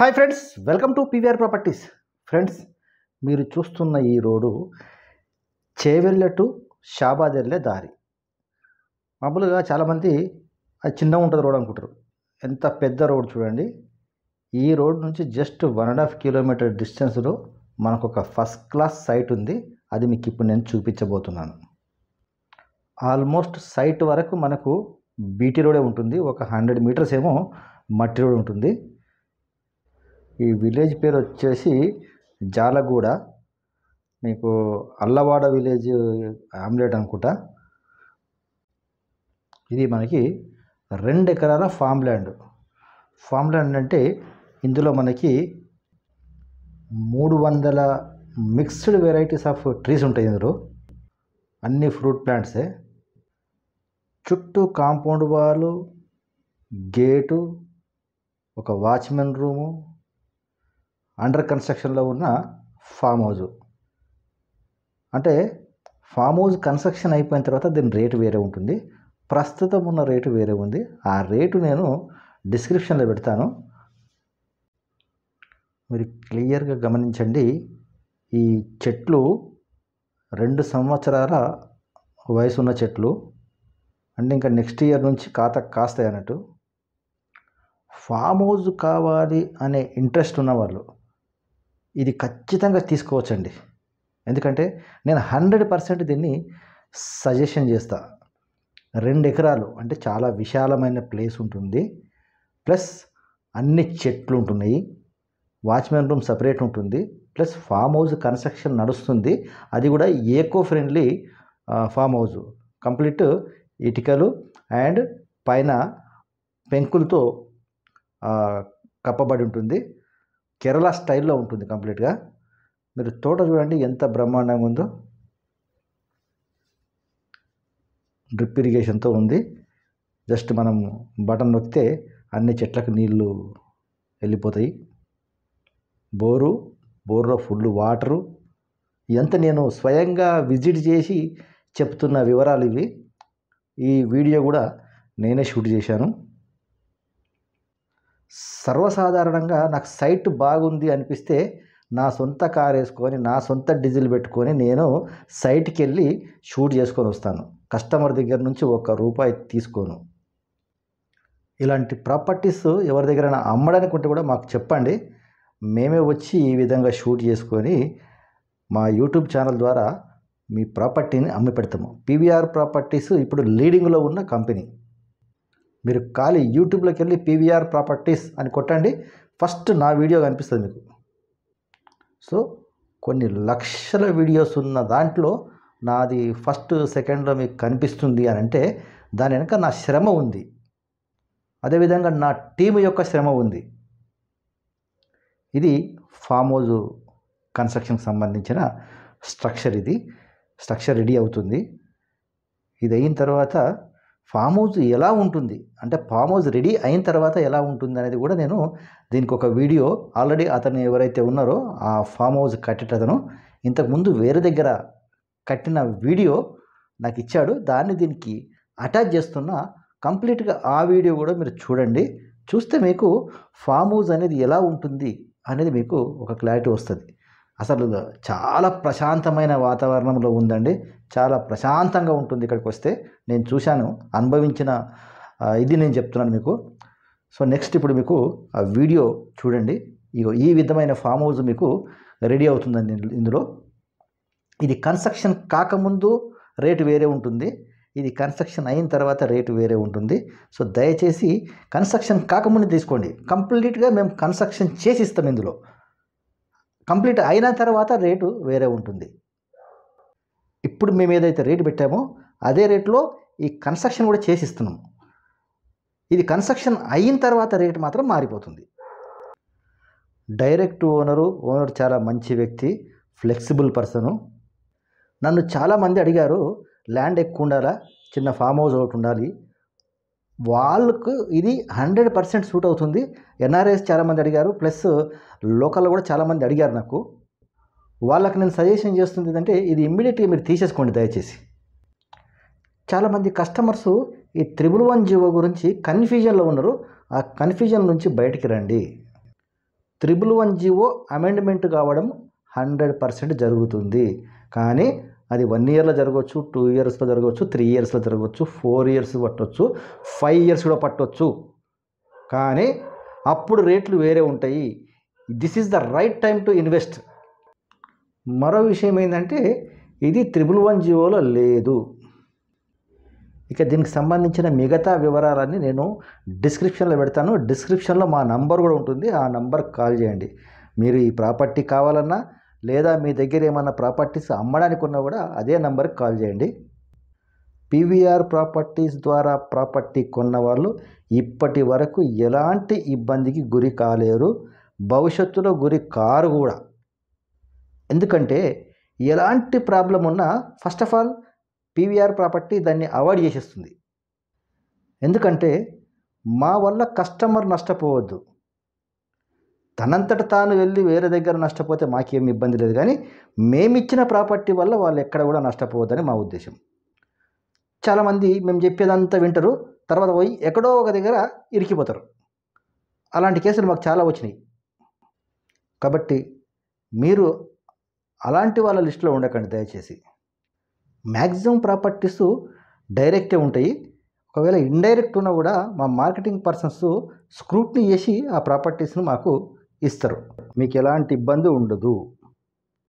hi friends welcome to PVR properties friends మీరు చూస్తున్న ఈ రోడ్డు చేవెళ్ళ టు షాబాద్ దారి మామూలుగా చాలామంది అది చిన్న ఉంటుంది రోడ్ అనుకుంటారు ఎంత పెద్ద రోడ్ చూడండి ఈ రోడ్ నుంచి just one and half kilometre డిస్టెన్స్లో మనకు ఒక ఫస్ట్ క్లాస్ సైట్ ఉంది అది మీకు ఇప్పుడు నేను చూపించబోతున్నాను ఆల్మోస్ట్ సైట్ వరకు మనకు బీటీ రోడే ఉంటుంది ఒక హండ్రెడ్ మీటర్స్ ఏమో మట్టి రోడ్ ఉంటుంది ఈ విలేజ్ పేరు వచ్చేసి జాలగూడ మీకు అల్లవాడ విలేజ్ ఆమ్లెట్ అనుకుంటా ఇది మనకి రెండు ఎకరాల ఫామ్ ల్యాండ్ ఫామ్ ల్యాండ్ అంటే ఇందులో మనకి మూడు వందల మిక్స్డ్ వెరైటీస్ ఆఫ్ ట్రీస్ ఉంటాయి ఇందులో అన్ని ఫ్రూట్ ప్లాంట్సే చుట్టూ కాంపౌండ్ వాళ్ళు గేటు ఒక వాచ్మెన్ రూము అండర్ కన్స్ట్రక్షన్లో ఉన్న ఫామ్ హౌజు అంటే ఫామ్ హౌజ్ కన్స్ట్రక్షన్ అయిపోయిన తర్వాత దీని రేటు వేరే ఉంటుంది ప్రస్తుతం ఉన్న రేటు వేరే ఉంది ఆ రేటు నేను డిస్క్రిప్షన్లో పెడతాను మీరు క్లియర్గా గమనించండి ఈ చెట్లు రెండు సంవత్సరాల వయసు ఉన్న చెట్లు అంటే ఇంకా నెక్స్ట్ ఇయర్ నుంచి కాత కాస్తాయి అన్నట్టు ఫామ్ హౌజ్ కావాలి అనే ఇంట్రెస్ట్ ఉన్నవాళ్ళు ఇది ఖచ్చితంగా తీసుకోవచ్చండి ఎందుకంటే నేను హండ్రెడ్ పర్సెంట్ దీన్ని సజెషన్ చేస్తా రెండు ఎకరాలు అంటే చాలా విశాలమైన ప్లేస్ ఉంటుంది ప్లస్ అన్ని చెట్లు ఉంటున్నాయి వాచ్మెన్ రూమ్ సపరేట్ ఉంటుంది ప్లస్ ఫామ్ హౌస్ కన్స్ట్రక్షన్ నడుస్తుంది అది కూడా eco friendly farm house complete ఇటుకలు అండ్ పైన పెంకులతో కప్పబడి ఉంటుంది కేరళ స్టైల్లో ఉంటుంది కంప్లీట్గా మీరు తోట చూడండి ఎంత బ్రహ్మాండంగా ఉందో డ్రిప్ ఇరిగేషన్తో ఉంది జస్ట్ మనం బటన్ నొక్కితే అన్ని చెట్లకు నీళ్లు వెళ్ళిపోతాయి బోరు బోర్లో ఫుల్ వాటరు ఎంత నేను స్వయంగా విజిట్ చేసి చెప్తున్న వివరాలు ఇవి ఈ వీడియో కూడా నేనే షూట్ చేశాను సర్వసాధారణంగా నాకు సైట్ బాగుంది అనిపిస్తే నా సొంత కార్ వేసుకొని నా సొంత డీజిల్ పెట్టుకొని నేను సైట్కి వెళ్ళి షూట్ చేసుకొని వస్తాను కస్టమర్ దగ్గర నుంచి ఒక రూపాయి తీసుకోను ఇలాంటి ప్రాపర్టీస్ ఎవరి దగ్గరైనా అమ్మడానికి ఉంటే కూడా మాకు చెప్పండి మేమే వచ్చి ఈ విధంగా షూట్ చేసుకొని మా యూట్యూబ్ ఛానల్ ద్వారా మీ ప్రాపర్టీని అమ్మి పెడతాము పీవీఆర్ ప్రాపర్టీస్ ఇప్పుడు లీడింగ్లో ఉన్న కంపెనీ మీరు ఖాళీ యూట్యూబ్లోకి వెళ్ళి పీవీఆర్ ప్రాపర్టీస్ అని కొట్టండి ఫస్ట్ నా వీడియో కనిపిస్తుంది మీకు సో కొన్ని లక్షల వీడియోస్ ఉన్న దాంట్లో నాది ఫస్ట్ సెకండ్లో మీకు కనిపిస్తుంది అని అంటే దాని వెనుక నా శ్రమ ఉంది అదేవిధంగా నా టీం యొక్క శ్రమ ఉంది ఇది ఫామ్ హౌజ్ కన్స్ట్రక్షన్కి సంబంధించిన స్ట్రక్చర్ ఇది స్ట్రక్చర్ రెడీ అవుతుంది ఇది అయిన తర్వాత ఫామ్ హౌస్ ఎలా ఉంటుంది అంటే ఫామ్ హౌస్ రెడీ అయిన తర్వాత ఎలా ఉంటుంది అనేది కూడా నేను దీనికి ఒక వీడియో ఆల్రెడీ అతను ఎవరైతే ఉన్నారో ఆ ఫామ్ హౌస్ కట్టేటతను ఇంతకుముందు వేరే దగ్గర కట్టిన వీడియో నాకు ఇచ్చాడు దాన్ని దీనికి అటాచ్ చేస్తున్న కంప్లీట్గా ఆ వీడియో కూడా మీరు చూడండి చూస్తే మీకు ఫామ్ హౌస్ అనేది ఎలా ఉంటుంది అనేది మీకు ఒక క్లారిటీ వస్తుంది అసలు చాలా ప్రశాంతమైన వాతావరణంలో ఉందండి చాలా ప్రశాంతంగా ఉంటుంది ఇక్కడికి వస్తే నేను చూశాను అనుభవించిన ఇది నేను చెప్తున్నాను మీకు సో నెక్స్ట్ ఇప్పుడు మీకు ఆ వీడియో చూడండి ఇగో ఈ విధమైన ఫామ్ హౌస్ మీకు రెడీ అవుతుందండి ఇందులో ఇది కన్స్ట్రక్షన్ కాకముందు రేటు వేరే ఉంటుంది ఇది కన్స్ట్రక్షన్ అయిన తర్వాత రేటు వేరే ఉంటుంది సో దయచేసి కన్స్ట్రక్షన్ కాకముందు తీసుకోండి కంప్లీట్గా మేము కన్స్ట్రక్షన్ చేసి ఇస్తాం ఇందులో కంప్లీట్ అయిన తర్వాత రేటు వేరే ఉంటుంది ఇప్పుడు మేము ఏదైతే రేటు పెట్టామో అదే రేట్లో ఈ కన్స్ట్రక్షన్ కూడా చేసిస్తున్నాం ఇది కన్స్ట్రక్షన్ అయిన తర్వాత రేటు మాత్రం మారిపోతుంది డైరెక్ట్ ఓనరు ఓనర్ చాలా మంచి వ్యక్తి ఫ్లెక్సిబుల్ పర్సను నన్ను చాలామంది అడిగారు ల్యాండ్ ఎక్కువ ఉండాలా చిన్న ఫామ్ హౌస్ ఒకటి ఉండాలి వాళ్ళకు ఇది హండ్రెడ్ పర్సెంట్ సూట్ అవుతుంది ఎన్ఆర్ఐస్ చాలామంది అడిగారు ప్లస్ లోకల్లో కూడా చాలామంది అడిగారు నాకు వాళ్ళకి నేను సజెషన్ చేస్తుంది ఏంటంటే ఇది ఇమ్మీడియట్గా మీరు తీసేసుకోండి దయచేసి చాలామంది కస్టమర్స్ ఈ త్రిబుల్ వన్ జీవో గురించి కన్ఫ్యూజన్లో ఉన్నారు ఆ కన్ఫ్యూజన్ నుంచి బయటికి రండి త్రిబుల్ వన్ జీవో అమెండ్మెంట్ కావడం హండ్రెడ్ పర్సెంట్ జరుగుతుంది కానీ అది వన్ ఇయర్లో జరగవచ్చు టూ ఇయర్స్లో జరగవచ్చు త్రీ ఇయర్స్లో జరగవచ్చు ఫోర్ ఇయర్స్ పట్టవచ్చు ఫైవ్ ఇయర్స్ కూడా పట్టవచ్చు కానీ అప్పుడు రేట్లు వేరే ఉంటాయి this is the right time to invest మరో విషయం ఏంటంటే ఇది త్రిబుల్ వన్ జీవోలో లేదు ఇక దీనికి సంబంధించిన మిగతా వివరాలన్నీ నేను డిస్క్రిప్షన్లో పెడతాను డిస్క్రిప్షన్లో మా నంబర్ కూడా ఉంటుంది ఆ నంబర్కి కాల్ చేయండి మీరు ఈ ప్రాపర్టీ కావాలన్నా లేదా మీ దగ్గర ఏమైనా ప్రాపర్టీస్ అమ్మడానికి ఉన్నా కూడా అదే నెంబర్కి కాల్ చేయండి పీవీఆర్ ప్రాపర్టీస్ ద్వారా ప్రాపర్టీ కొన్న వాళ్ళు ఇప్పటి వరకు ఎలాంటి ఇబ్బందికి గురి కాలేరు భవిష్యత్తులో గురి కారు కూడా ఎందుకంటే ఎలాంటి ప్రాబ్లం ఉన్నా first of all PVR property దాన్ని అవాయిడ్ చేసేస్తుంది ఎందుకంటే మా వల్ల కస్టమర్ నష్టపోవద్దు తనంతట తాను వెళ్ళి వేరే దగ్గర నష్టపోతే మాకేం ఇబ్బంది లేదు కానీ మేమిచ్చిన ప్రాపర్టీ వల్ల వాళ్ళు ఎక్కడ కూడా నష్టపోవద్దని మా ఉద్దేశం చాలామంది మేము చెప్పేదంతా వింటారు తర్వాత పోయి ఎక్కడో ఒక దగ్గర ఇరికిపోతారు అలాంటి కేసులు మాకు చాలా వచ్చినాయి కాబట్టి మీరు అలాంటి వాళ్ళ లిస్టులో ఉండకండి దయచేసి మ్యాక్సిమం ప్రాపర్టీస్ డైరెక్టే ఉంటాయి ఒకవేళ ఇండైరెక్ట్ ఉన్నా కూడా మా మార్కెటింగ్ పర్సన్స్ స్క్రూట్ని చేసి ఆ ప్రాపర్టీస్ను మాకు ఇస్తారు మీకు ఎలాంటి ఇబ్బంది ఉండదు